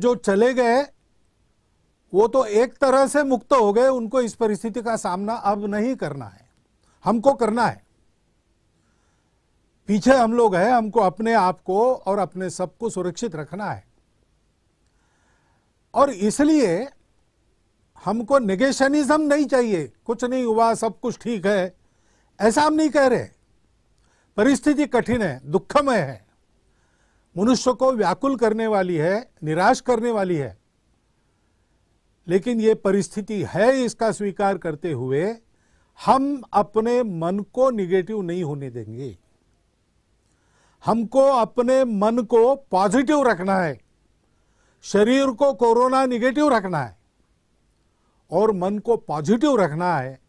जो चले गए वो तो एक तरह से मुक्त हो गए उनको इस परिस्थिति का सामना अब नहीं करना है हमको करना है पीछे हम लोग हैं हमको अपने आप को और अपने सबको सुरक्षित रखना है और इसलिए हमको निगेशनिज्म नहीं चाहिए कुछ नहीं हुआ सब कुछ ठीक है ऐसा हम नहीं कह रहे परिस्थिति कठिन है दुखमय है मनुष्य को व्याकुल करने वाली है निराश करने वाली है लेकिन ये परिस्थिति है इसका स्वीकार करते हुए हम अपने मन को निगेटिव नहीं होने देंगे हमको अपने मन को पॉजिटिव रखना है शरीर को कोरोना निगेटिव रखना है और मन को पॉजिटिव रखना है